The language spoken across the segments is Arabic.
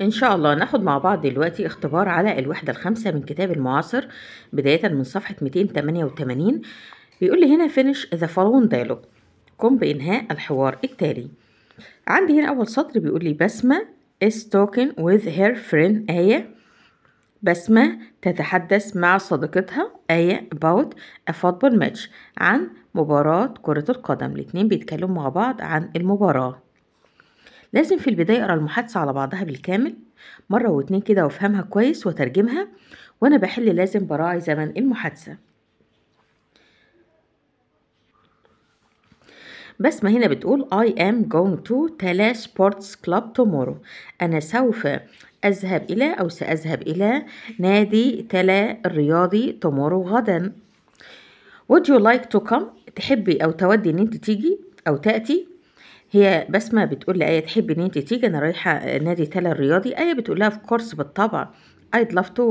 إن شاء الله ناخد مع بعض دلوقتي اختبار على الوحدة الخامسة من كتاب المعاصر بداية من صفحة 288 بيقول لي هنا finish the following dialogue قم بإنهاء الحوار التالي عندي هنا أول سطر بيقول لي بسمة is talking with her friend آية بسمة تتحدث مع صديقتها آية about a football match عن مباراة كرة القدم الاتنين بيتكلموا مع بعض عن المباراة لازم في البداية أقرأ المحادثة على بعضها بالكامل مرة واتنين كده وأفهمها كويس وأترجمها وأنا بحل لازم براعي زمن المحادثة بسمة هنا بتقول I am going to تلا سبورتس كلاب tomorrow أنا سوف أذهب إلى أو سأذهب إلى نادي تلا الرياضي tomorrow غدا Would you like to come؟ تحبي أو تودي إن أنت تيجي أو تأتي هي بسمة بتقول لآية تحب إن أنت تيجي أنا رايحة نادي تالا الرياضي آية بتقول لها في كورس بالطبع I'd love to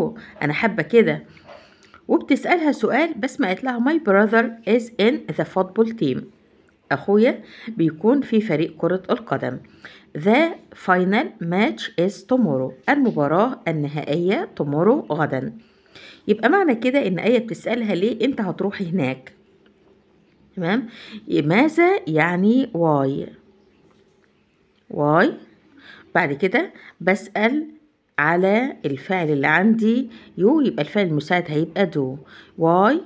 أنا حابة كده وبتسألها سؤال بسمة قالت لها my brother is in the football team أخويا بيكون في فريق كرة القدم The final match is tomorrow المباراة النهائية tomorrow غدا يبقى معنى كده إن آية بتسألها ليه أنت هتروحي هناك تمام ماذا يعني واي واي بعد كده بسأل على الفعل اللي عندي يو يبقى الفعل المساعد هيبقى دو واي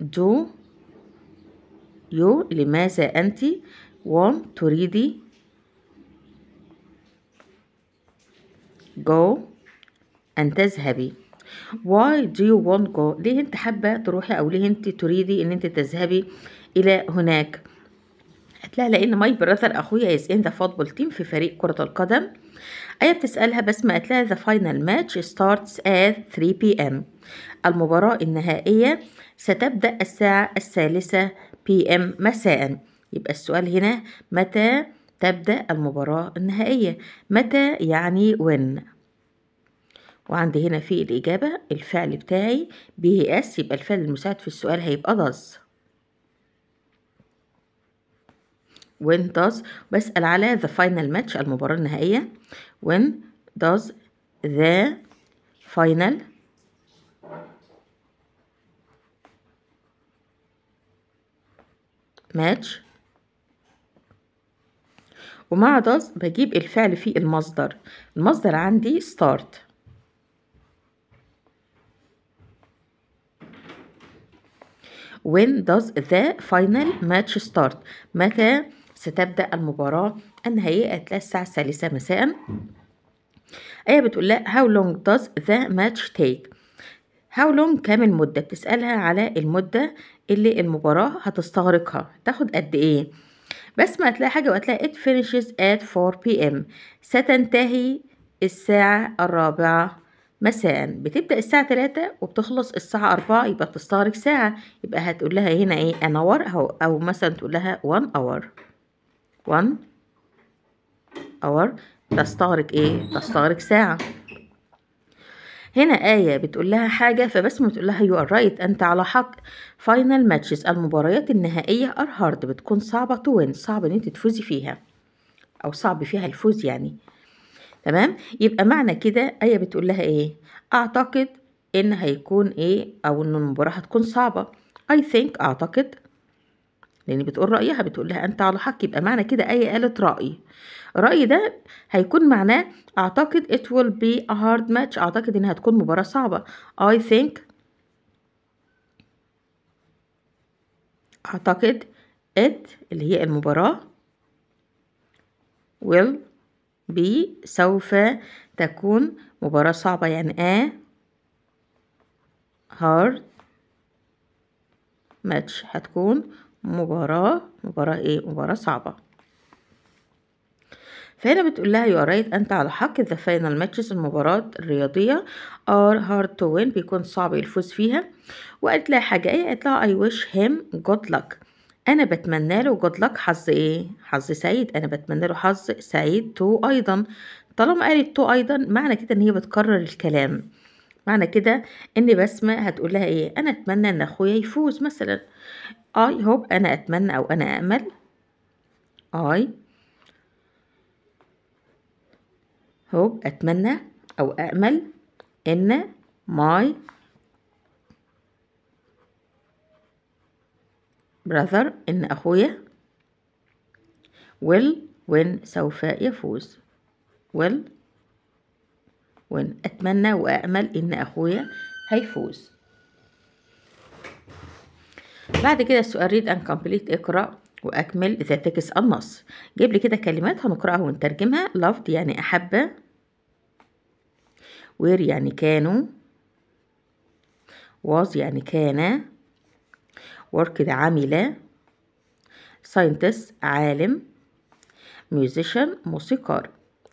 دو يو لماذا أنت وان تريدي جو أن تذهبي why do you want go ليه انت حابة تروحي أو ليه انت تريدي أن انت تذهبي إلى هناك لا لان ماي براذر اخويا از ان ذا فوتبول تيم في فريق كره القدم ايه بتسالها ما قالت ذا فاينل ماتش ستارتس ات 3 بي ام المباراه النهائيه ستبدا الساعه الثالثه بي ام مساء يبقى السؤال هنا متى تبدا المباراه النهائيه متى يعني وين وعندي هنا في الإجابة الفعل بتاعي بي اس يبقى الفعل المساعد في السؤال هيبقى does when does بسأل على the final match المباراة النهائية when does the final match ومع does بجيب الفعل في المصدر المصدر عندي start when does the final match start متى ستبدأ المباراة النهائية الثلاث الساعة الثالثة مساء ايه بتقول لها how long does the match take how long كام المدة بتسألها على المدة اللي المباراة هتستغرقها تاخد قد ايه بس ما هتلاقي حاجة وهتلاقي it finishes at 4 pm ستنتهي الساعة الرابعة مساء بتبدأ الساعة 3 وبتخلص الساعة 4 يبقى بتستغرق ساعة يبقى هتقول لها هنا ايه an hour أو, مثلا تقول لها 1 hour one اور تستغرق ايه تستغرق ساعة هنا آية بتقول لها حاجة فبسمة بتقول لها يو ار رايت أنت على حق فاينل ماتشز المباريات النهائية ار هارد بتكون صعبة to win صعب إن أنت تفوزي فيها أو صعب فيها الفوز يعني تمام يبقى معنى كده آية بتقول لها إيه أعتقد إن هيكون إيه أو إن المباراة هتكون صعبة I think أعتقد لأن بتقول رأيها بتقول لها أنت على حق يبقى معنى كده اي قالت رأي رأي ده هيكون معناه أعتقد it will be a hard match أعتقد إنها تكون مباراة صعبة I think أعتقد it اللي هي المباراة will be سوف تكون مباراة صعبة يعني a hard match هتكون مباراة مباراة ايه مباراة صعبة فهنا بتقول لها يو رايت انت على حق ذا فاينل ماتشز المباراه الرياضيه ار هارد تو وين بيكون صعب الفوز فيها وقالت لها حاجه ايه قالت لها اي ويش هيم جود لك انا بتمنى له جود لك حظ ايه حظ سعيد انا بتمنى له حظ سعيد تو ايضا طالما قالت تو ايضا معنى كده ان هي بتكرر الكلام معنى كده ان بسمة هتقول لها ايه انا اتمنى ان اخويا يفوز مثلا اي هوب انا اتمنى او انا امل اي هوب اتمنى او امل ان ماي براذر ان اخويا ويل وين سوف يفوز well, وأتمنى وأأمل إن أخويا هيفوز بعد كده السؤال ريد أن كومبليت اقرأ وأكمل إذا تكس النص جيب لي كده كلمات هنقرأها ونترجمها loved يعني أحبة وير يعني كانوا واز يعني كان work عمل ساينتس عالم ميوزيشن موسيقار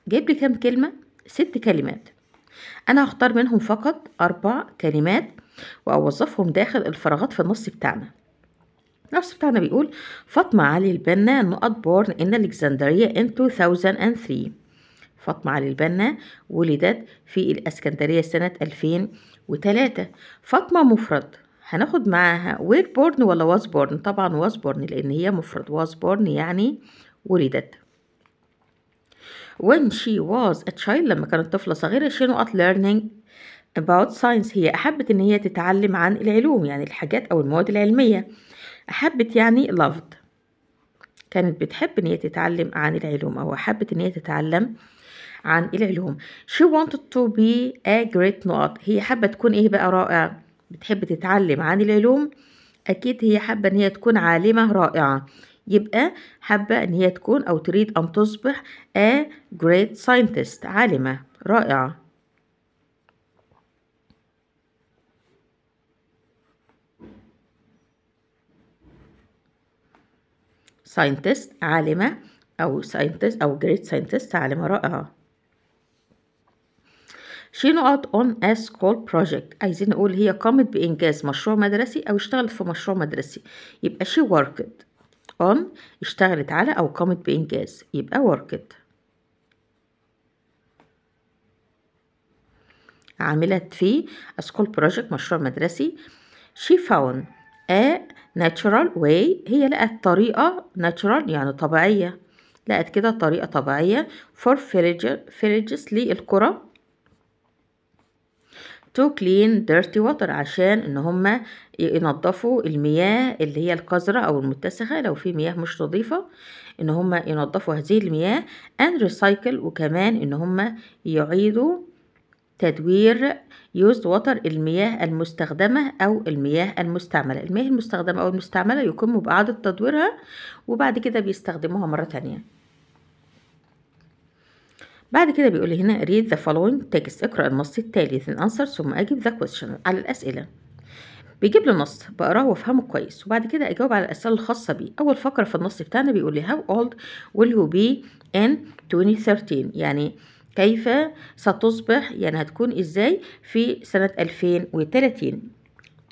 جيب لي كام كلمة ست كلمات أنا هختار منهم فقط أربع كلمات وأوظفهم داخل الفراغات في النص بتاعنا النص بتاعنا بيقول فاطمة علي البنا نقط بورن إن الإكسندرية إن 2003 فاطمة علي البنا ولدت في الإسكندرية سنة 2003 فاطمة مفرد هناخد معاها وير بورن ولا واز بورن طبعا واز بورن لأن هي مفرد واز بورن يعني ولدت when she was a child لما كانت طفلة صغيرة she not learning about science هي أحبت إن هي تتعلم عن العلوم يعني الحاجات أو المواد العلمية أحبت يعني loved كانت بتحب إن هي تتعلم عن العلوم أو أحبت إن هي تتعلم عن العلوم she wanted to be a great not هي حابة تكون إيه بقى رائعة بتحب تتعلم عن العلوم أكيد هي حابة إن هي تكون عالمة رائعة يبقى حابة ان هي تكون او تريد ان تصبح a great scientist عالمة رائعة scientist عالمة أو scientist أو great scientist عالمة رائعة She not on a school project عايزين نقول هي قامت بإنجاز مشروع مدرسي أو اشتغلت في مشروع مدرسي يبقى she worked on اشتغلت على أو قامت بإنجاز يبقى worked عملت في a school project مشروع مدرسي she found a natural way هي لقت طريقة natural يعني طبيعية لقت كده طريقة طبيعية for villages للقرى تو كلين ديرتي water عشان ان هما ينظفوا المياه اللي هي القذرة او المتسخة لو في مياه مش نظيفة ان هما ينظفوا هذه المياه and recycle وكمان ان هما يعيدوا تدوير used water المياه المستخدمة أو المياه المستعملة المياه المستخدمة أو المستعملة يقوموا بإعادة تدويرها وبعد كده بيستخدموها مرة تانية بعد كده بيقول لي هنا read the following text اقرأ النص التالي then answer ثم أجيب the question على الأسئلة بيجيب لي النص بقراه وافهمه كويس وبعد كده اجاوب على الاسئله الخاصه بيه اول فقره في النص بتاعنا بيقول لي how old will you be in 2013 يعني كيف ستصبح يعني هتكون ازاي في سنه 2030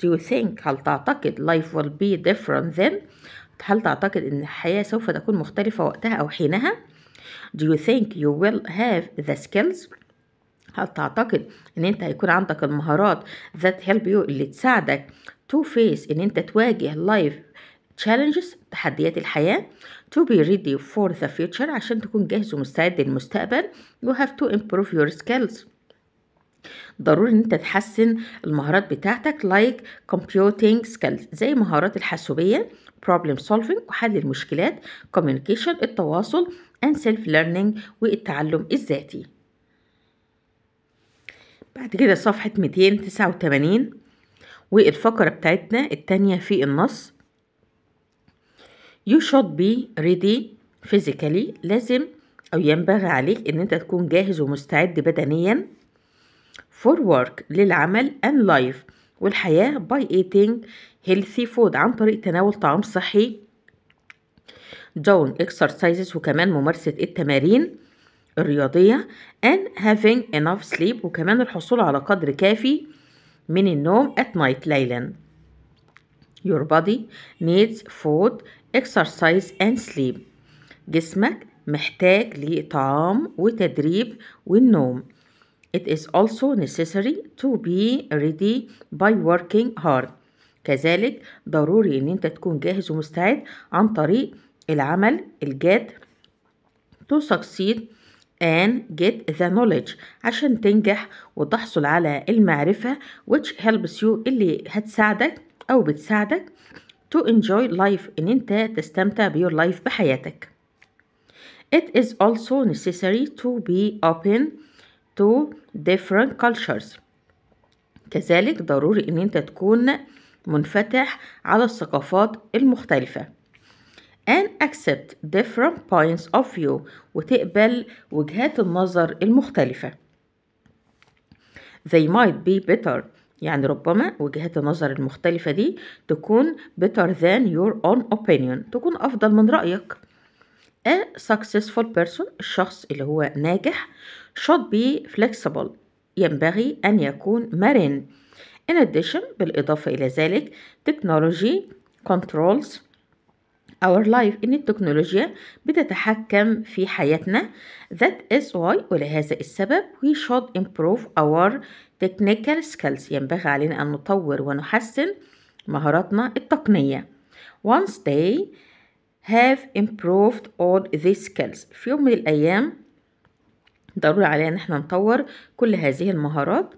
do you think هل تعتقد life will be different then هل تعتقد ان الحياه سوف تكون مختلفه وقتها او حينها do you think you will have the skills هل تعتقد ان انت هيكون عندك المهارات that help you اللي تساعدك to face ان انت تواجه life challenges تحديات الحياة to be ready for the future عشان تكون جاهز ومستعد للمستقبل you have to improve your skills ضروري ان انت تحسن المهارات بتاعتك like computing skills زي مهارات الحاسوبية problem solving وحل المشكلات communication التواصل and self learning والتعلم الذاتي بعد كده صفحة 289 والفقرة بتاعتنا التانية في النص you should be ready physically لازم أو ينبغي عليك إن أنت تكون جاهز ومستعد بدنيا for work للعمل and life والحياة by eating healthy food عن طريق تناول طعام صحي doing exercises وكمان ممارسة التمارين الرياضية and having enough sleep وكمان الحصول على قدر كافي من النوم at night ليلا Your body needs food, exercise and sleep جسمك محتاج لطعام وتدريب والنوم It is also necessary to be ready by working hard كذلك ضروري ان انت تكون جاهز ومستعد عن طريق العمل الجد to succeed and get the knowledge عشان تنجح وتحصل على المعرفة which helps you اللي هتساعدك أو بتساعدك to enjoy life إن أنت تستمتع بيور life بحياتك It is also necessary to be open to different cultures كذلك ضروري إن أنت تكون منفتح على الثقافات المختلفة and accept different points of view وتقبل وجهات النظر المختلفة they might be better يعني ربما وجهات النظر المختلفة دي تكون better than your own opinion تكون أفضل من رأيك A successful person الشخص اللي هو ناجح should be flexible ينبغي أن يكون مرن In addition بالإضافة إلى ذلك technology controls our life إن التكنولوجيا بتتحكم في حياتنا that is why ولهذا السبب we should improve our technical skills ينبغي علينا أن نطور ونحسن مهاراتنا التقنية once they have improved all these skills في يوم من الأيام ضروري علينا ان احنا نطور كل هذه المهارات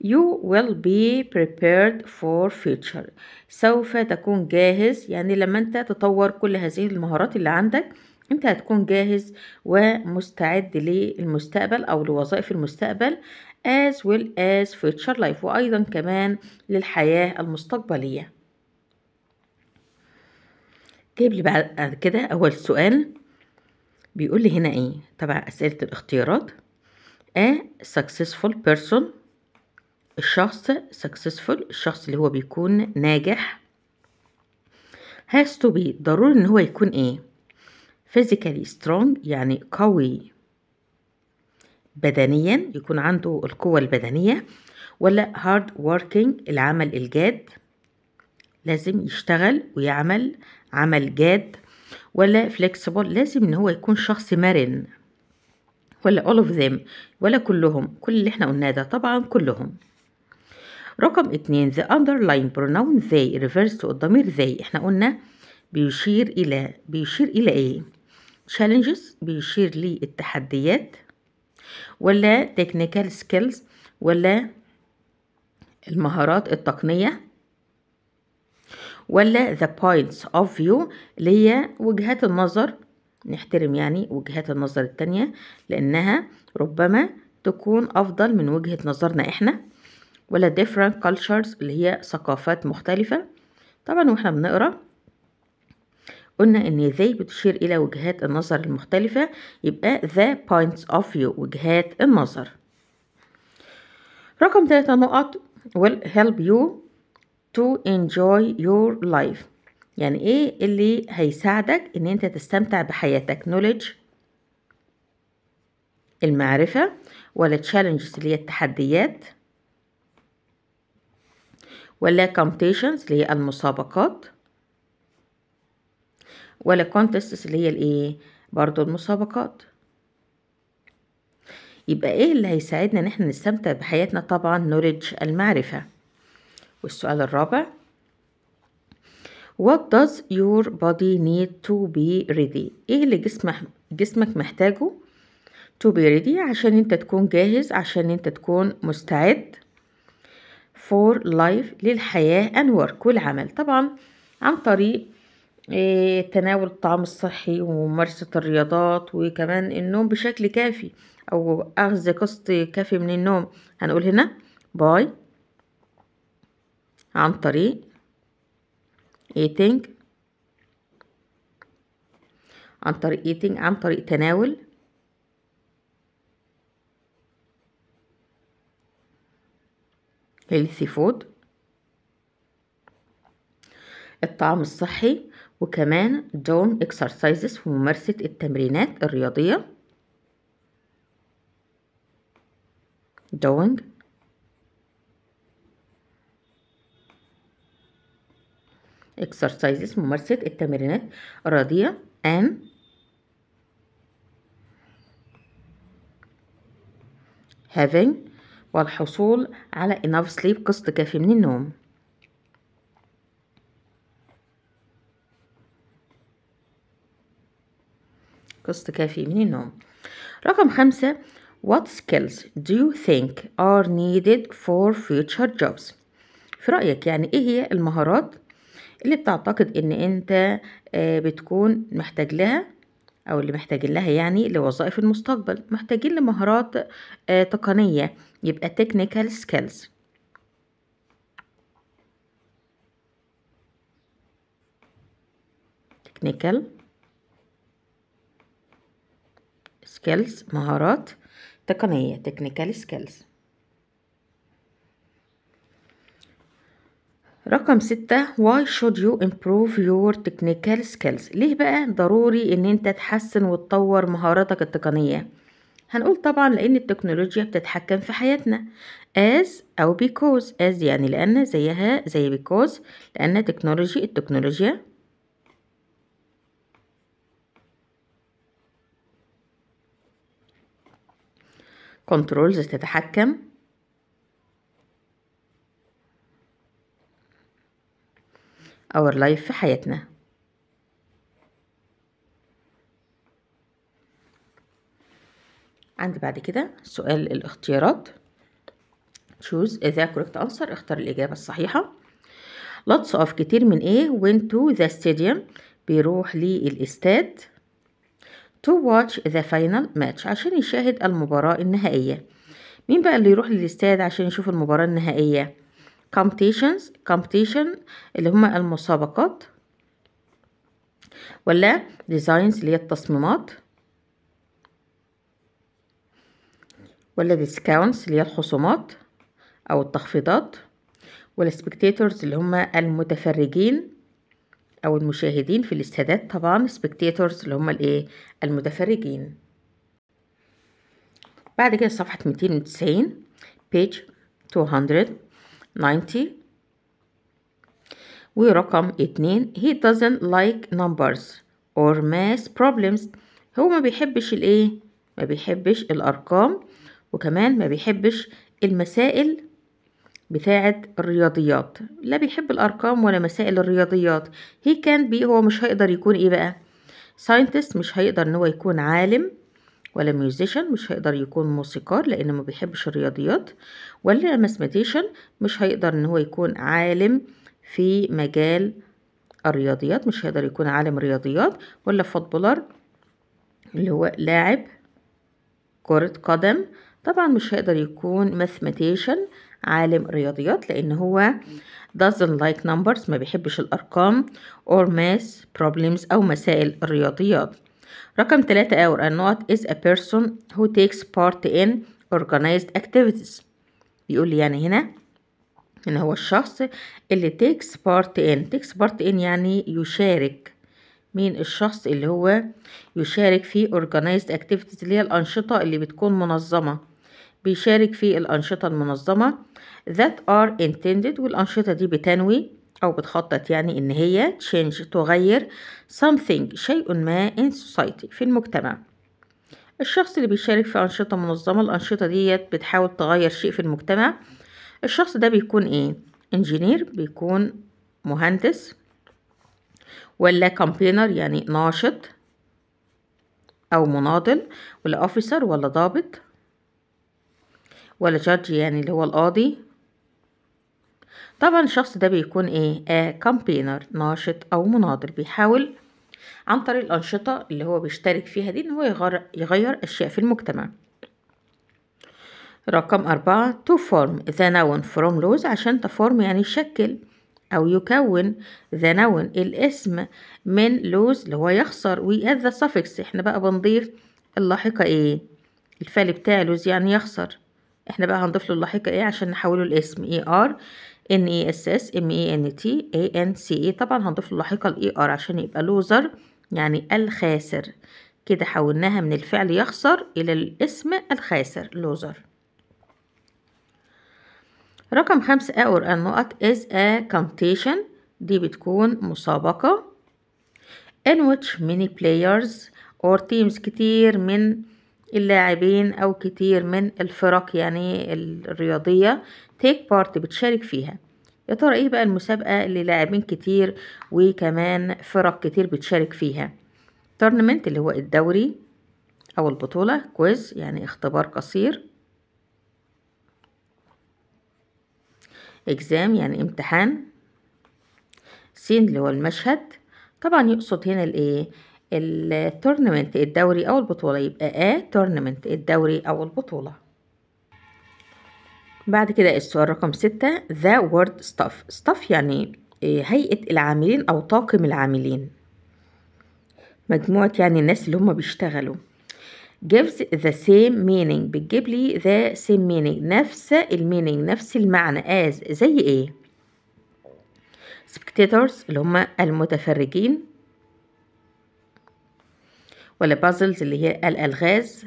You will be prepared for future سوف تكون جاهز يعني لما انت تطور كل هذه المهارات اللي عندك انت هتكون جاهز ومستعد للمستقبل او لوظائف المستقبل as well as future life وايضا كمان للحياة المستقبلية جايب لي بعد كده اول سؤال بيقول لي هنا ايه تبع اسئلة الاختيارات a successful person الشخص successful الشخص اللي هو بيكون ناجح has to be ضروري ان هو يكون ايه physically strong يعني قوي بدنيا يكون عنده القوة البدنية ولا hard working العمل الجاد لازم يشتغل ويعمل عمل جاد ولا flexible لازم ان هو يكون شخص مرن ولا all of them ولا كلهم كل اللي احنا قلناه ده طبعا كلهم رقم اتنين the underlying pronoun they refers to الضمير they احنا قلنا بيشير إلى بيشير إلى إيه challenges بيشير للتحديات ولا technical skills ولا المهارات التقنية ولا the points of view اللي هي وجهات النظر نحترم يعني وجهات النظر التانية لأنها ربما تكون أفضل من وجهة نظرنا إحنا ولا different cultures اللي هي ثقافات مختلفة طبعا واحنا بنقرأ قلنا ان they بتشير الى وجهات النظر المختلفة يبقى the points of view وجهات النظر رقم ثلاثة نقط will help you to enjoy your life يعني ايه اللي هيساعدك ان انت تستمتع بحياتك knowledge المعرفة ولا challenges اللي هي التحديات ولا كومبيتيشنز اللي هي المسابقات ولا كونتستس اللي هي الايه برضو المسابقات يبقى ايه اللي هيساعدنا ان احنا نستمتع بحياتنا طبعا نورج المعرفة والسؤال الرابع What does your body need to be ready ايه اللي جسمك جسمك محتاجه to be ready عشان انت تكون جاهز عشان انت تكون مستعد فور لايف للحياة أند ورك والعمل طبعا عن طريق آه، تناول الطعام الصحي وممارسة الرياضات وكمان النوم بشكل كافي أو أخذ قسط كافي من النوم هنقول هنا باي عن طريق eating عن طريق eating عن طريق تناول للسي فود الطعام الصحي وكمان دون اكسرسايزز وممارسة التمرينات الرياضية دوينج exercises ممارسة التمرينات الرياضية and having والحصول على enough sleep قسط كافي من النوم قسط كافي من النوم رقم خمسة What skills do you think are needed for future jobs؟ في رأيك يعني إيه هي المهارات اللي بتعتقد إن أنت آه، بتكون محتاج لها أو اللي محتاجين لها يعني لوظائف المستقبل محتاجين لمهارات آه، تقنية يبقى technical skills technical skills مهارات تقنية technical skills رقم ستة why should you improve your technical skills ليه بقى ضروري ان انت تحسن وتطور مهاراتك التقنية هنقول طبعا لأن التكنولوجيا بتتحكم في حياتنا as أو because as يعني لأن زيها زي because لأن تكنولوجي التكنولوجيا controls تتحكم our life في حياتنا عندي بعد كده سؤال الاختيارات choose the correct answer اختار الإجابة الصحيحة lots of كتير من ايه went to the stadium بيروح للاستاد to watch the final match عشان يشاهد المباراة النهائية مين بقى اللي يروح للاستاد عشان يشوف المباراة النهائية competitions competition اللي هما المسابقات ولا designs اللي هي التصميمات ولا ديسكاونتس اللي هي الخصومات او التخفيضات ولا سبكتيتورز اللي هم المتفرجين او المشاهدين في الاستادات طبعا سبكتيتورز اللي هم الايه المتفرجين بعد كده صفحة 290 page 290 ورقم اتنين he doesn't like numbers or math problems هو ما بيحبش الايه ما بيحبش الارقام وكمان ما بيحبش المسائل بتاعة الرياضيات لا بيحب الأرقام ولا مسائل الرياضيات هي كان بي هو مش هيقدر يكون إيه بقى ساينتست مش هيقدر إن هو يكون عالم ولا ميوزيشن مش هيقدر يكون موسيقار لأنه ما بيحبش الرياضيات ولا ماثماتيشن مش هيقدر إن هو يكون عالم في مجال الرياضيات مش هيقدر يكون عالم رياضيات ولا فوتبولر اللي هو لاعب كرة قدم طبعا مش هيقدر يكون ماثيماتيشن عالم رياضيات لان هو doesn't like numbers ما بيحبش الارقام or math problems او مسائل الرياضيات رقم 3 or not is a person who takes part in organized activities بيقول لي يعني هنا ان هو الشخص اللي takes part in takes part in يعني يشارك مين الشخص اللي هو يشارك في organized activities اللي هي الأنشطة اللي بتكون منظمة بيشارك في الأنشطة المنظمة that are intended والأنشطة دي بتنوي أو بتخطط يعني إن هي change تغير something شيء ما in society في المجتمع الشخص اللي بيشارك في أنشطة منظمة الأنشطة دي بتحاول تغير شيء في المجتمع الشخص ده بيكون إيه؟ انجينير بيكون مهندس ولا campaigner يعني ناشط أو مناضل ولا أوفيسر ولا ضابط ولا جادج يعني اللي هو القاضي طبعا الشخص ده بيكون ايه آه كامبينر ناشط او مناضل بيحاول عن طريق الانشطه اللي هو بيشترك فيها دي ان هو يغير, يغير اشياء في المجتمع رقم أربعة to form the noun from laws عشان تفورم يعني يشكل أو يكون the noun الاسم من لوز اللي هو يخسر add the suffix احنا بقى بنضيف اللاحقة ايه الفعل بتاع لوز يعني يخسر احنا بقى هنضيف له اللاحقة ايه عشان نحوله لاسم اي ار ان اي اس اس ام اي ان تي اي ان سي اي طبعا هنضيف له اللاحقة الاي ار e عشان يبقى لوزر يعني الخاسر كده حولناها من الفعل يخسر الى الاسم الخاسر لوزر رقم خمسة أور النقط is a competition دي بتكون مسابقة in which many players or teams كتير من اللاعبين أو كتير من الفرق يعني الرياضية تيك بارت بتشارك فيها يا ترى ايه بقى المسابقة اللي لاعبين كتير وكمان فرق كتير بتشارك فيها تورنمنت اللي هو الدوري أو البطولة كويز يعني اختبار قصير اكزام يعني امتحان سين اللي هو المشهد طبعا يقصد هنا الايه التورنمنت الدوري أو البطولة يبقى آ تورنمنت الدوري أو البطولة بعد كده السؤال رقم ستة ذا word staff staff يعني آه، هيئة العاملين أو طاقم العاملين مجموعة يعني الناس اللي هم بيشتغلوا gives the same meaning بتجيب لي the same meaning نفس المينينج نفس المعنى as زي ايه spectators اللي هم المتفرجين ولا بازلز اللي هي الألغاز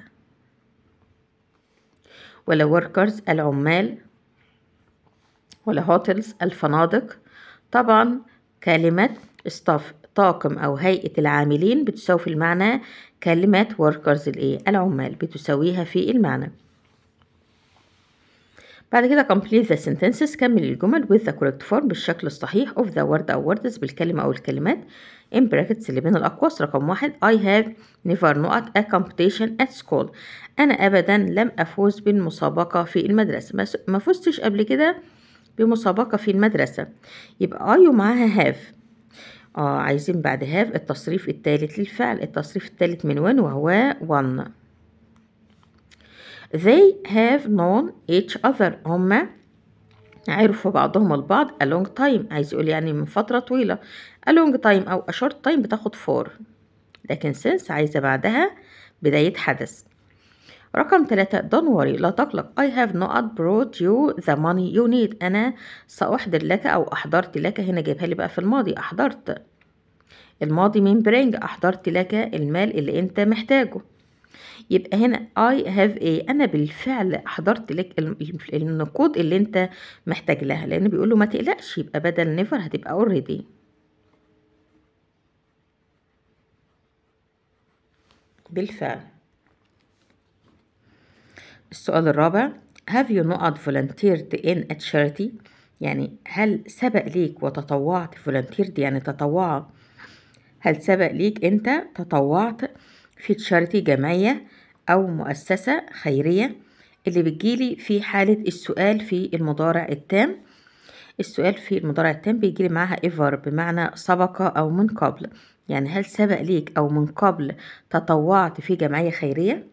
ولا وركرز العمال ولا هوتلز الفنادق طبعا كلمة ستاف طاقم أو هيئة العاملين بتساوي في المعنى كلمة وركرز الإيه العمال بتساويها في المعنى بعد كده complete the sentences كمل الجمل with the correct form بالشكل الصحيح of the word أو words بالكلمة أو الكلمات in brackets اللي بين الأقواس رقم واحد I have never not a competition at school أنا أبدا لم أفوز بالمسابقة في المدرسة ما فزتش قبل كده بمسابقة في المدرسة يبقى I ومعاها have آه عايزين بعد have التصريف الثالث للفعل التصريف الثالث من وين وهو one They have known each other هما عرفوا بعضهم البعض a long time عايز يقول يعني من فترة طويلة a long time أو a short time بتاخد for لكن since عايزة بعدها بداية حدث رقم ثلاثة don't worry لا تقلق I have not brought you the money you need أنا سأحضر لك أو أحضرت لك هنا جايبها لي بقى في الماضي أحضرت الماضي من bring أحضرت لك المال اللي أنت محتاجه يبقى هنا I have a أنا بالفعل حضرت لك النقود اللي أنت محتاج لها لأن بيقول له ما تقلقش يبقى بدل never هتبقى already بالفعل السؤال الرابع have you not volunteered in a charity يعني هل سبق ليك وتطوعت volunteered يعني تطوع هل سبق ليك انت تطوعت في تشارتي جمعية أو مؤسسة خيرية اللي بتجيلي في حالة السؤال في المضارع التام السؤال في المضارع التام بيجيلي معاها إيفر بمعنى سبق أو من قبل يعني هل سبق ليك أو من قبل تطوعت في جمعية خيرية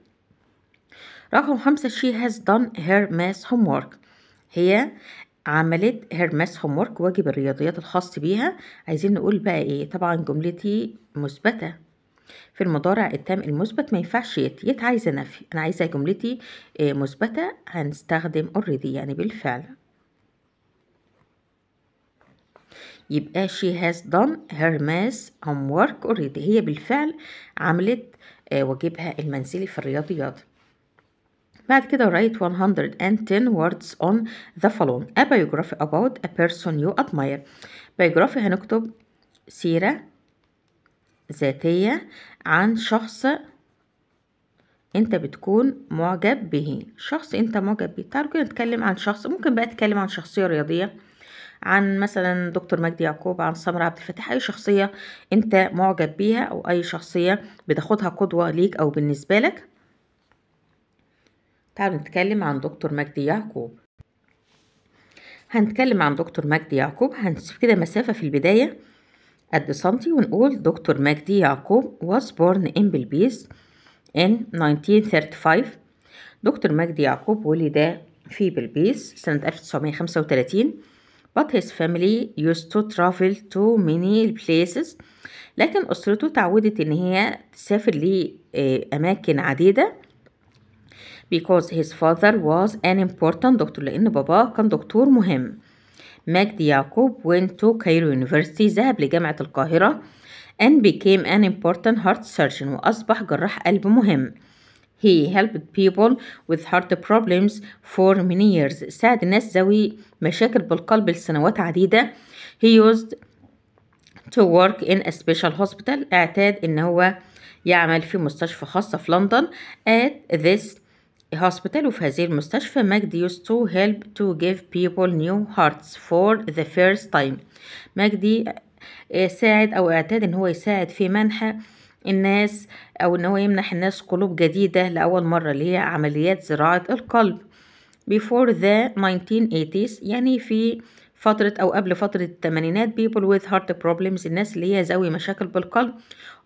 رقم خمسة she has done her math homework هي عملت her ماس homework واجب الرياضيات الخاص بيها عايزين نقول بقى ايه طبعا جملتي مثبته في المضارع التام المثبت ما ينفعش يت يت عايزة نفي أنا عايزة جملتي آه، مثبتة هنستخدم اوريدي يعني بالفعل يبقى she has done her math homework already هي بالفعل عملت آه، واجبها المنزلي في الرياضيات بعد كده write 110 words on the following a biography about a person you admire biography هنكتب سيرة ذاتية عن شخص انت بتكون معجب به شخص انت معجب به تعالوا كده نتكلم عن شخص ممكن بقى تتكلم عن شخصية رياضية عن مثلا دكتور مجدي يعقوب عن سمر عبد الفتاح اي شخصية انت معجب بيها او اي شخصية بتاخدها قدوة ليك او بالنسبة لك تعالوا نتكلم عن دكتور مجدي يعقوب هنتكلم عن دكتور مجدي يعقوب هنسيب كده مسافة في البداية قد سنتي ونقول دكتور مجدي يعقوب was born in Belbis in 1935 دكتور مجدي يعقوب ولد في بلبيس سنة 1935 but his family used to travel to many places لكن أسرته تعودت إن هي تسافر لأماكن آه، عديدة because his father was an important doctor لأن باباه كان دكتور مهم ماجد يعقوب went to Cairo University ذهب لجامعة القاهرة and became an important heart surgeon وأصبح جراح قلب مهم He helped people with heart problems for many years ساعد الناس ذوي مشاكل بالقلب لسنوات عديدة He used to work in a special hospital اعتاد ان هو يعمل في مستشفى خاصة في لندن at this A hospital of Hazir المستشفى Magd used to help to give people new hearts for the first time Magd ساعد أو اعتاد إن هو يساعد في منح الناس أو إن هو يمنح الناس قلوب جديدة لأول مرة اللي هي عمليات زراعة القلب before the 1980s يعني في فترة أو قبل فترة الثمانينات people with heart problems الناس اللي هي ذوي مشاكل بالقلب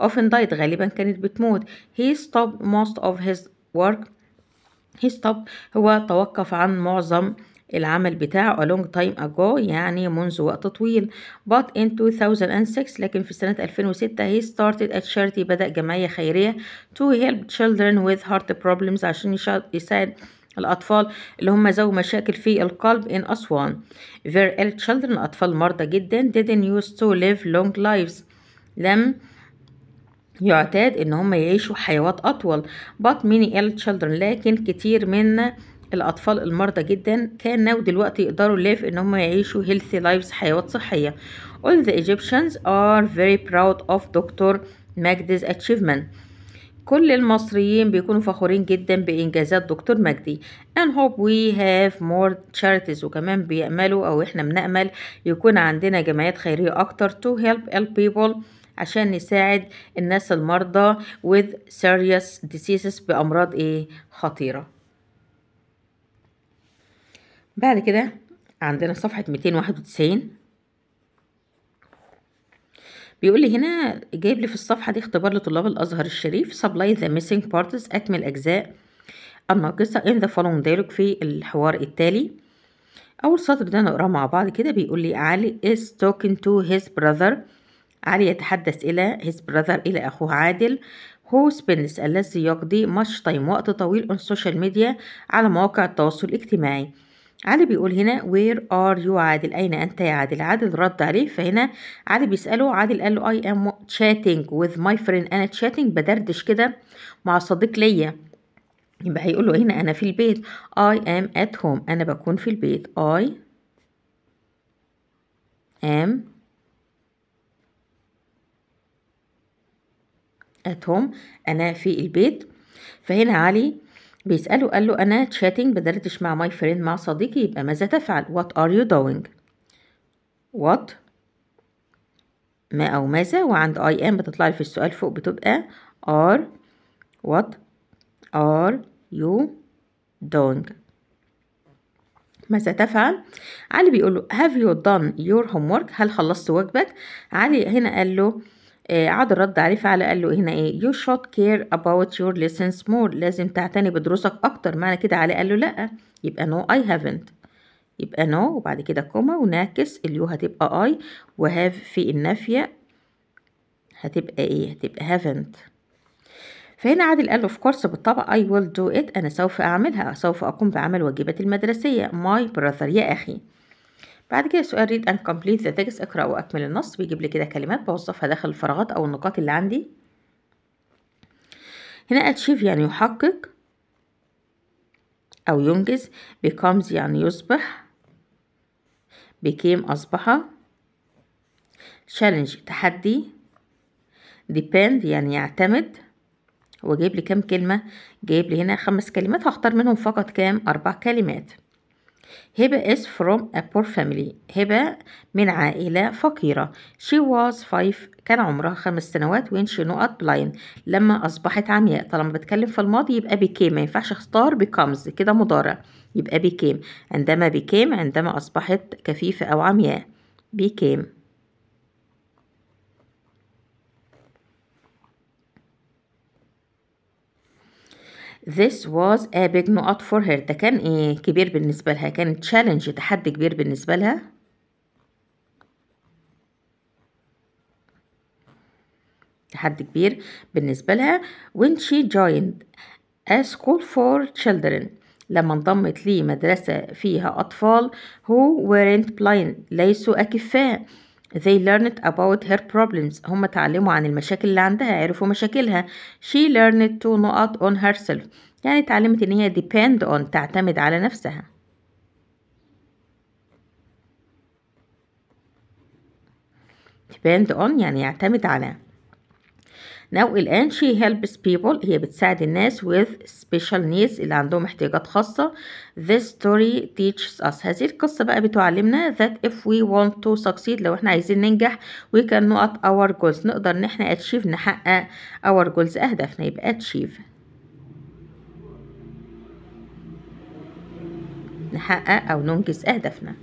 often died غالبا كانت بتموت he stopped most of his work هيستوب هو توقف عن معظم العمل بتاعه a long time ago يعني منذ وقت طويل but in 2006 لكن في سنة 2006 he started a charity بدأ جمعية خيرية to help children with heart problems عشان يساعد الأطفال اللي هم ذوي مشاكل في القلب in أسوان very ill children أطفال مرضى جدا didn't used to live long lives لم يعتاد ان هم يعيشوا حيوات اطول but many ill children لكن كتير من الاطفال المرضى جدا كان ناو دلوقتي يقدروا ليف ان هم يعيشوا healthy lives حيوات صحيه all the Egyptians are very proud of Dr. Magdi's achievement كل المصريين بيكونوا فخورين جدا بإنجازات دكتور مجدي and hope we have more charities وكمان بيأملوا أو إحنا بنأمل يكون عندنا جمعيات خيرية أكتر to help ال people عشان نساعد الناس المرضى with serious diseases بأمراض إيه خطيرة بعد كده عندنا صفحة 291 بيقول لي هنا جايب لي في الصفحة دي اختبار لطلاب الأزهر الشريف supply the missing parts أكمل أجزاء الناقصة in the following dialogue في الحوار التالي أول سطر ده نقراه مع بعض كده بيقول لي علي is talking to his brother علي يتحدث إلى his brother إلى أخوه عادل هو سبينس الذي يقضي ماتش تايم وقت طويل on social media على مواقع التواصل الاجتماعي علي بيقول هنا where are you عادل أين أنت يا عادل عادل رد عليه فهنا علي بيسأله عادل قال له I am chatting with my friend أنا chatting بدردش كده مع صديق ليا يبقى هيقول له هنا أنا في البيت I am at home أنا بكون في البيت I am at home أنا في البيت فهنا علي بيسأله قال له أنا chatting بدردش مع my friend مع صديقي يبقى ماذا تفعل what are you doing what ما أو ماذا وعند I am بتطلع لي في السؤال فوق بتبقى are what are you doing ماذا تفعل علي بيقول له have you done your homework هل خلصت واجبك علي هنا قال له آه، قعد الرد عليه فعلا قال له هنا ايه you should care about your lessons more لازم تعتني بدروسك اكتر معنى كده علي قال له لا يبقى no I haven't يبقى no وبعد كده كوما وناكس اليو هتبقى I وهاف في النافية هتبقى ايه هتبقى haven't فهنا عادل قال له of course بالطبع I will do it أنا سوف أعملها سوف أقوم بعمل واجباتي المدرسية my brother يا أخي بعد كده سؤال read and complete the text اقرأ وأكمل النص بيجيب لي كده كلمات بوظفها داخل الفراغات أو النقاط اللي عندي هنا achieve يعني يحقق أو ينجز becomes يعني يصبح became أصبح challenge تحدي depend يعني يعتمد وجايب لي كام كلمة جايب لي هنا خمس كلمات هختار منهم فقط كام أربع كلمات هبة is from a poor family هبة من عائلة فقيرة she was five كان عمرها خمس سنوات when she not blind لما أصبحت عمياء طالما بتكلم في الماضي يبقى became ما ينفعش اختار becomes كده مضارع يبقى became عندما became عندما أصبحت كفيفة أو عمياء became This was a big نقط for her ده كان ايه كبير بالنسبة لها كان challenge تحدي كبير بالنسبة لها تحدي كبير بالنسبة لها when she joined a school for children لما انضمت لمدرسة فيها أطفال who weren't blind ليسوا أكفاء They learned about her problems هم اتعلموا عن المشاكل اللي عندها عرفوا مشاكلها She learned to not on herself يعني اتعلمت ان هي depend on تعتمد على نفسها depend on يعني يعتمد على Now الآن she helps people هي بتساعد الناس with special needs اللي عندهم احتياجات خاصة This story teaches us هذه القصة بقى بتعلمنا that if we want to succeed لو احنا عايزين ننجح we can not our goals نقدر ان احنا achieve نحقق our goals أهدافنا يبقى achieve نحقق أو ننجز أهدافنا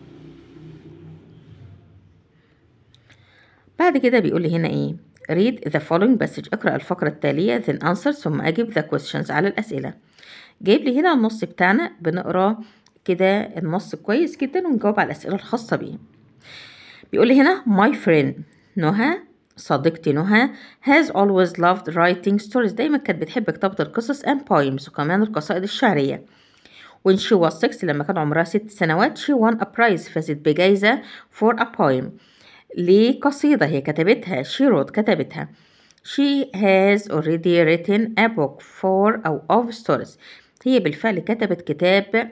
بعد كده بيقول لي هنا إيه read the following passage اقرأ الفقرة التالية then answer ثم أجب the questions على الأسئلة جايب لي هنا النص بتاعنا بنقرأ كده النص كويس جدا ونجاوب على الأسئلة الخاصة بيه بيقول لي هنا my friend نهى صديقتي نهى has always loved writing stories دايما كانت بتحب كتابة القصص and poems وكمان القصائد الشعرية when she was six لما كان عمرها ست سنوات she won a prize فازت بجايزة for a poem لقصيدة هي كتبتها she wrote كتبتها she has already written a book for أو of stories هي بالفعل كتبت كتاب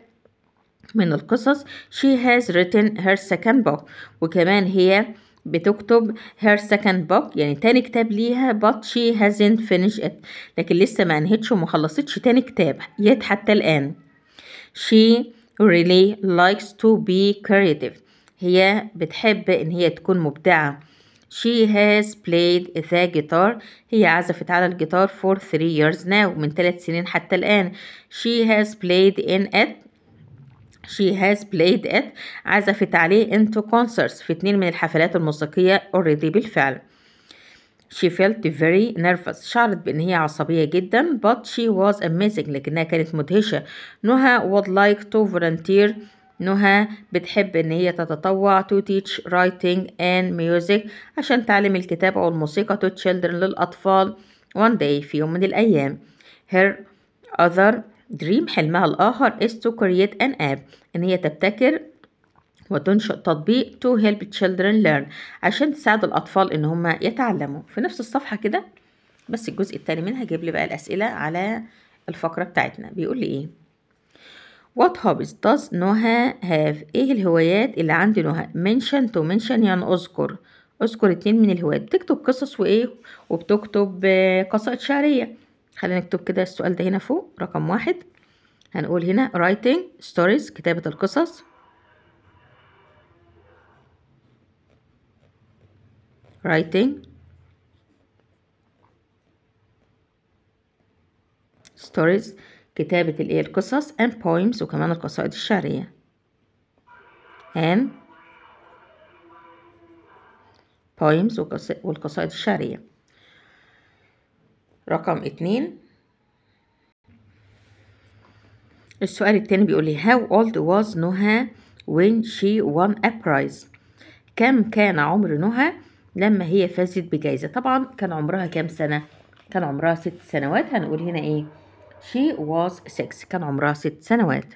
من القصص she has written her second book وكمان هي بتكتب her second book يعني تاني كتاب ليها but she hasn't finished it لكن لسه ما انهتش ومخلصتش تاني كتاب يد حتى الآن she really likes to be creative هي بتحب ان هي تكون مبدعة She has played the guitar هي عزفت على الجيتار for three years now من ثلاث سنين حتى الآن She has played in it She has played it عزفت عليه into concerts في اتنين من الحفلات الموسيقية already بالفعل She felt very nervous شعرت بأن هي عصبية جدا but she was amazing لكنها كانت مدهشة نهى would like to volunteer نهى بتحب ان هي تتطوع to teach writing and music عشان تعلم الكتابة والموسيقى to children للأطفال one day في يوم من الأيام her other dream حلمها الآخر is to create an app ان هي تبتكر وتنشئ تطبيق to help children learn عشان تساعد الأطفال ان هم يتعلموا في نفس الصفحة كده بس الجزء التاني منها جيب لي بقى الأسئلة على الفقرة بتاعتنا بيقول لي ايه What hobbies does نهى have ايه الهوايات اللي عند نهى mention to mention يعني اذكر اذكر اتنين من الهوايات بتكتب قصص وايه وبتكتب آه، قصائد شعرية خلينا نكتب كده السؤال ده هنا فوق رقم واحد هنقول هنا writing stories كتابة القصص writing stories كتابة الايه القصص and poems وكمان القصائد الشعرية and poems والقصائد الشعرية رقم اتنين السؤال التاني بيقول لي how old was نهى when she won a prize كم كان عمر نهى لما هي فازت بجائزة طبعا كان عمرها كام سنة كان عمرها ست سنوات هنقول هنا ايه she was six كان عمرها ست سنوات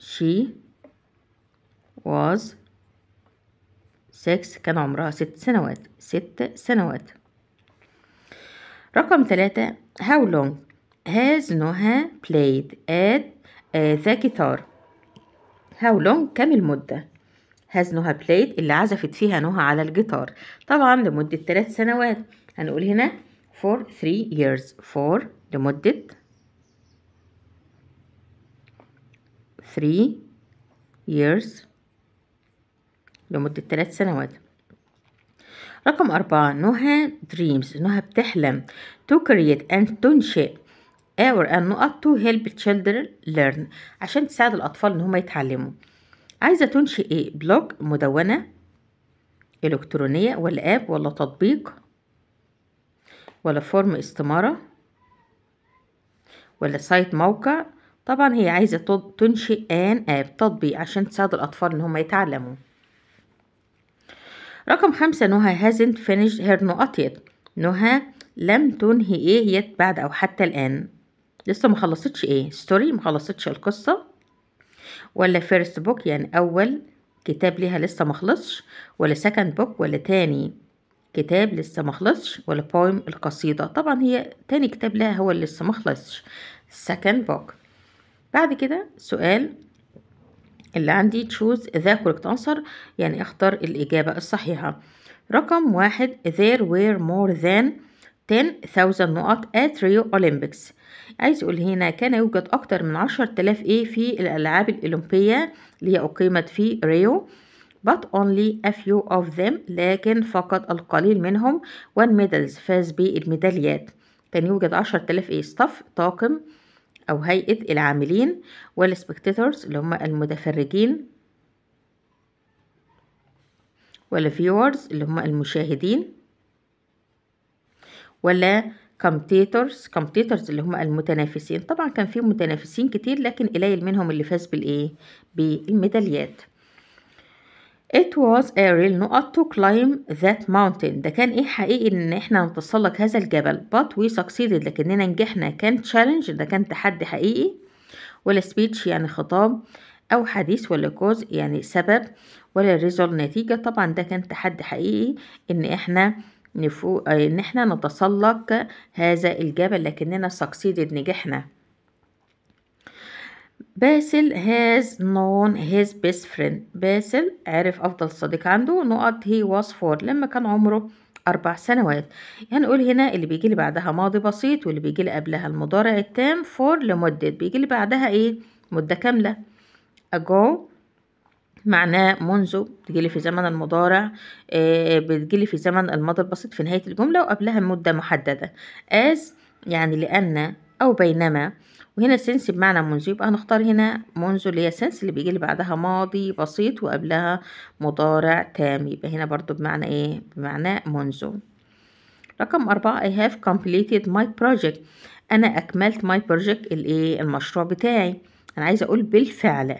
she was six كان عمرها ست سنوات ست سنوات رقم ثلاثة how long has نهى played at the آه، guitar how long كم المدة has نهى played اللي عزفت فيها نهى على الجيتار طبعا لمدة ثلاث سنوات هنقول هنا for three years for لمدة 3 years لمدة ثلاث سنوات رقم أربعة نهى dreams نهى بتحلم to create and تنشئ or and نقط to help children learn عشان تساعد الأطفال إن هم يتعلموا عايزة تنشئ إيه بلوج مدونة إلكترونية ولا آب ولا تطبيق ولا فورم استمارة ولا سايت موقع طبعا هي عايزة تنشئ ان اب تطبيق عشان تساعد الأطفال إن هم يتعلموا رقم خمسة نهى hasn't finished her not yet نهى لم تنهي ايه يت بعد أو حتى الآن لسه ما خلصتش ايه ستوري ما خلصتش القصة ولا فيرست بوك يعني أول كتاب ليها لسه ما خلصش ولا سكند بوك ولا تاني كتاب لسه مخلصش ولا بويم القصيدة طبعا هي تاني كتاب لها هو لسه مخلصش second book بعد كده سؤال اللي عندي choose the correct answer يعني اختار الإجابة الصحيحة رقم واحد there were more than 10,000 نقط at Rio Olympics عايز أقول هنا كان يوجد أكتر من 10,000 إيه في الألعاب الأولمبية اللي هي أقيمت في ريو but only a few of them لكن فقط القليل منهم one medals فاز بالميداليات كان يوجد 10000 ايه staff طاقم أو هيئة العاملين والسبكتيتورز اللي هم المتفرجين والفيورز اللي هم المشاهدين ولا كومبيتيتورز كومبيتيتورز اللي هم المتنافسين طبعا كان في متنافسين كتير لكن قليل منهم اللي فاز بالايه بالميداليات It was a real not to climb that mountain ده كان ايه حقيقي ان احنا نتسلق هذا الجبل but we succeeded لكننا نجحنا كان challenge ده كان تحدي حقيقي ولا speech يعني خطاب او حديث ولا cause يعني سبب ولا result نتيجة طبعا ده كان تحدي حقيقي ان احنا نفوق ان احنا نتسلق هذا الجبل لكننا succeeded نجحنا باسل هاز نون هيز بيست فريند باسل عرف أفضل صديق عنده نقط هي واز فور لما كان عمره أربع سنوات هنقول هنا اللي بيجي لي بعدها ماضي بسيط واللي بيجي لي قبلها المضارع التام فور لمدة بيجي لي بعدها إيه مدة كاملة ago معناه منذ بتجيلي في زمن المضارع آه بتجيلي في زمن الماضي البسيط في نهاية الجملة وقبلها مدة محددة as يعني لأن أو بينما وهنا سنس بمعنى منذ يبقى هنختار هنا منذ اللي هي سنس اللي بيجي بعدها ماضي بسيط وقبلها مضارع تام يبقى هنا برضو بمعنى ايه بمعنى منذ رقم أربعة I have completed my project أنا أكملت my project الإيه المشروع بتاعي أنا عايزة أقول بالفعل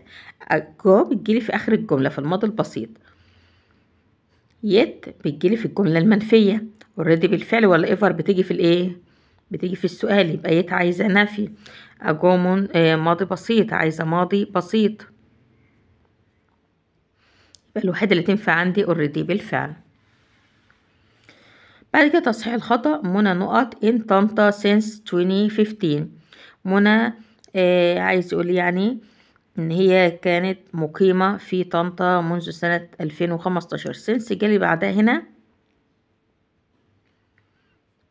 جو بتجيلي في آخر الجملة في الماضي البسيط يت بتجيلي في الجملة المنفية already بالفعل ولا ايفر بتيجي في الإيه بتيجي في السؤال يبقى يت عايزة نفي أجومون آه، آه، ماضي بسيط عايزة ماضي بسيط يبقى الوحيدة اللي تنفع عندي اوريدي بالفعل بعد كده تصحيح الخطأ منى نقط ان طنطا سينس 2015 منى آه عايز يقول يعني ان هي كانت مقيمة في طنطا منذ سنة 2015 سينس جالي بعدها هنا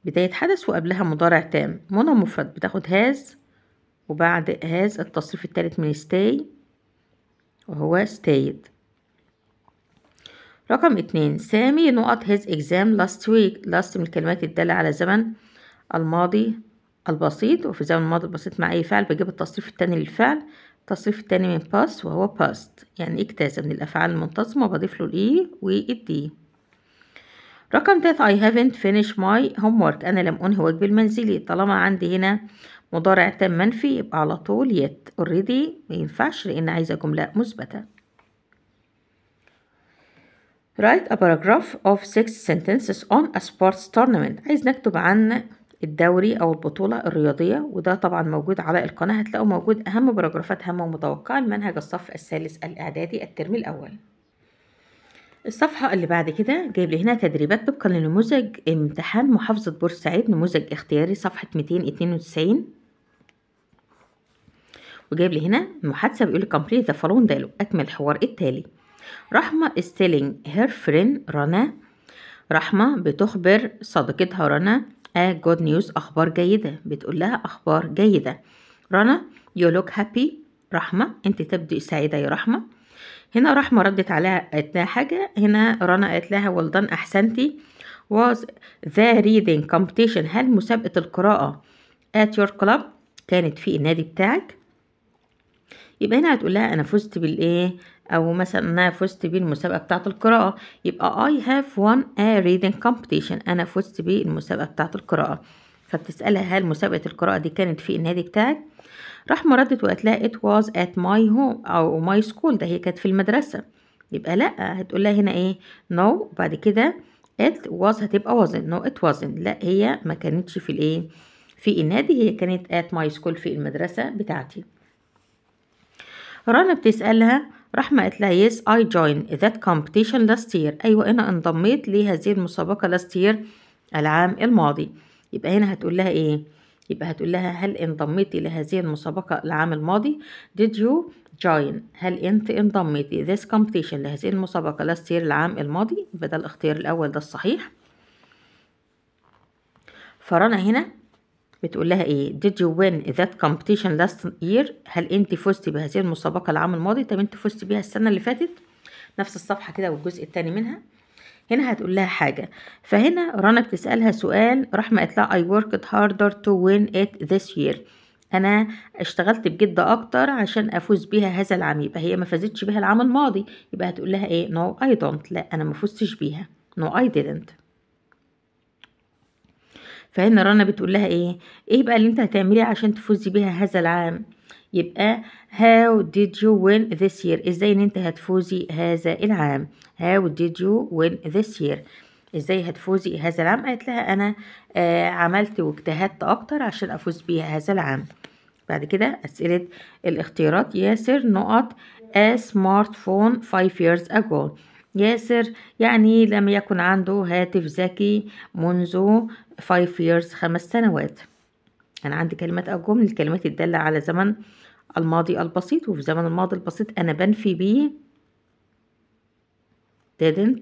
بداية حدث وقبلها مضارع تام منى مفرد بتاخد هاز وبعد هاز التصريف الثالث من stay وهو stayed رقم اتنين سامي نقط his exam last week last من الكلمات الدالة على زمن الماضي البسيط وفي زمن الماضي البسيط مع أي فعل بجيب التصريف التاني للفعل التصريف التاني من past وهو past يعني اجتاز من الأفعال المنتظمة وبضيف له الإي e والدي رقم 3 I haven't finished my homework أنا لم أنهي واجبي المنزلي طالما عندي هنا مضارع تام منفي يبقى على طول يت already ما ينفعش لأن عايزة جملة مثبتة write a paragraph of six sentences on a sports tournament عايز نكتب عن الدوري أو البطولة الرياضية وده طبعا موجود على القناة هتلاقوا موجود أهم باراجرافات هامة ومتوقعة لمنهج الصف الثالث الإعدادي الترم الأول الصفحة اللي بعد كده جايب لي هنا تدريبات طبقا لنموذج امتحان محافظة بورسعيد نموذج اختياري صفحة 292 وجايب لي هنا المحادثة بيقول لي complete ذا فالون dialogue أكمل الحوار التالي رحمة is telling her friend رنا رحمة بتخبر صديقتها رنا a آه، good news أخبار جيدة بتقول لها أخبار جيدة رنا you look happy رحمة أنت تبدو سعيدة يا رحمة هنا رحمة ردت عليها قالت لها حاجة هنا رنا قالت لها والدان أحسنتي was the reading competition هل مسابقة القراءة at your club كانت في النادي بتاعك يبقى هنا هتقول لها أنا فزت بالإيه أو مثلا أنا فزت بالمسابقة بتاعة القراءة يبقى I have won a reading competition أنا فزت بالمسابقة بتاعة القراءة فبتسألها هل مسابقة القراءة دي كانت في النادي بتاعك راح مردت وقالت لها it was at my home أو my school ده هي كانت في المدرسة يبقى لأ هتقول لها هنا ايه no بعد كده it was هتبقى wasn't no it wasn't لأ هي ما كانتش في الايه في النادي هي كانت at my school في المدرسة بتاعتي رنا بتسألها رحمة قالت لها yes I joined that competition last year أيوة أنا انضميت لهذه المسابقة last year العام الماضي يبقى هنا هتقول لها ايه يبقى هتقول لها هل انضميتي لهذه المسابقه العام الماضي did you join هل انت انضميتي this competition لهذه المسابقه last year العام الماضي يبقى ده الاختيار الاول ده الصحيح فرنا هنا بتقول لها ايه did you win that competition last year هل انت فزتي بهذه المسابقه العام الماضي طب انت فزتي بيها السنه اللي فاتت نفس الصفحه كده والجزء الثاني منها هنا هتقول لها حاجة فهنا رنا بتسألها سؤال رحمة قالت لها I worked harder to win it this year أنا اشتغلت بجد أكتر عشان أفوز بيها هذا العام يبقى هي ما فازتش بيها العام الماضي يبقى هتقول لها إيه no I don't لا أنا ما فزتش بيها no I didn't فهنا رنا بتقول لها إيه إيه بقى اللي أنت هتعمليه عشان تفوزي بيها هذا العام يبقى how did you win this year ازاي ان انت هتفوزي هذا العام how did you win this year ازاي هتفوزي هذا العام قالت لها انا آه عملت واجتهدت اكتر عشان افوز بيها هذا العام بعد كده اسئله الاختيارات ياسر نقط a smartphone five years ago ياسر يعني لم يكن عنده هاتف ذكي منذ five years خمس سنوات أنا عندي كلمات أو جمل الكلمات الدالة على زمن الماضي البسيط وفي زمن الماضي البسيط أنا بنفي بيه didn't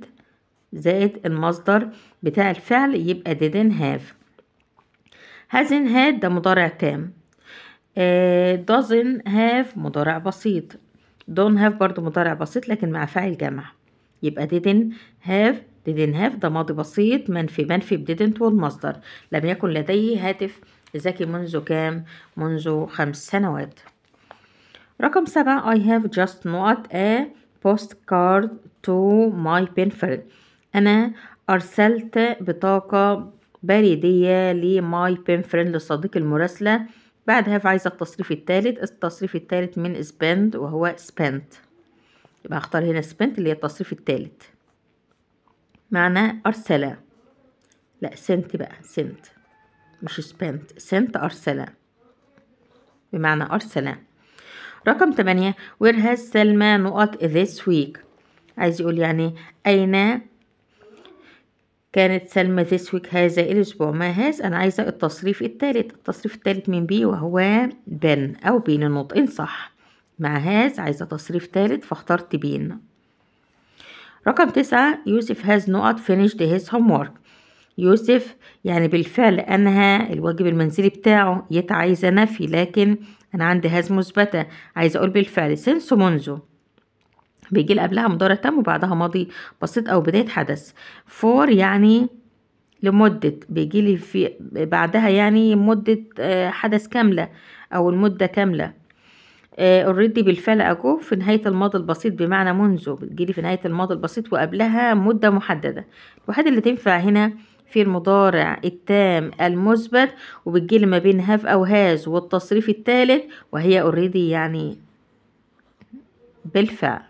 زائد المصدر بتاع الفعل يبقى didn't have hasn't had ده مضارع تام uh, آه، doesn't have مضارع بسيط don't have برضو مضارع بسيط لكن مع فعل جمع يبقى didn't have didn't have ده ماضي بسيط منفي منفي didn't والمصدر لم يكن لدي هاتف لزكي منذ كام منذ خمس سنوات رقم سبعة I have just not a postcard to my Penfield أنا أرسلت بطاقة بريدية لماي بنفرين لصديق المراسلة بعد هاف عايزة التصريف الثالث التصريف الثالث من spend وهو spent يبقى هختار هنا spent اللي هي التصريف الثالث معنى أرسلة لا سنت بقى سنت مش spent sent أرسل بمعنى أرسل رقم 8 where has سلمى نقط this week عايز يقول يعني أين كانت سلمى this week هذا الأسبوع ما هاز أنا عايزة التصريف الثالث التصريف الثالث من بي وهو بن أو بين إن صح مع هاز عايزة تصريف ثالث فاخترت بين رقم تسعة يوسف هاز نقط finished his homework يوسف يعني بالفعل أنهى الواجب المنزلي بتاعه يت عايزة نفي لكن أنا عندي هاز مثبتة عايزة أقول بالفعل سنس منذ بيجي قبلها مضارع تام وبعدها ماضي بسيط أو بداية حدث فور يعني لمدة بيجي لي في بعدها يعني مدة آه، حدث كاملة أو المدة كاملة اوريدي آه، بالفعل اجو في نهاية الماضي البسيط بمعنى منذ بتجيلي في نهاية الماضي البسيط وقبلها مدة محددة الوحيد اللي تنفع هنا في المضارع التام المثبت وبتجيلي ما بين هاف او هاز والتصريف الثالث وهي اوريدي يعني بالفعل